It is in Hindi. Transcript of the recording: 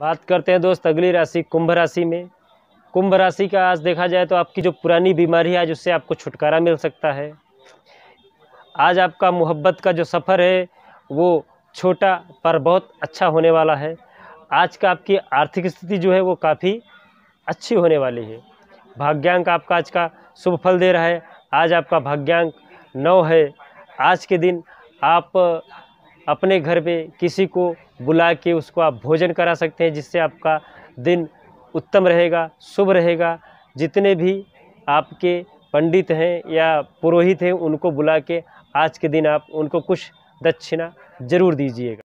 बात करते हैं दोस्त अगली राशि कुंभ राशि में कुंभ राशि का आज देखा जाए तो आपकी जो पुरानी बीमारी है आज उससे आपको छुटकारा मिल सकता है आज आपका मोहब्बत का जो सफ़र है वो छोटा पर बहुत अच्छा होने वाला है आज का आपकी आर्थिक स्थिति जो है वो काफ़ी अच्छी होने वाली है भाग्यांक आपका आज का शुभ फल दे रहा है आज आपका भाग्यांक नौ है आज के दिन आप अपने घर में किसी को बुला के उसको आप भोजन करा सकते हैं जिससे आपका दिन उत्तम रहेगा शुभ रहेगा जितने भी आपके पंडित हैं या पुरोहित हैं उनको बुला के आज के दिन आप उनको कुछ दक्षिणा ज़रूर दीजिएगा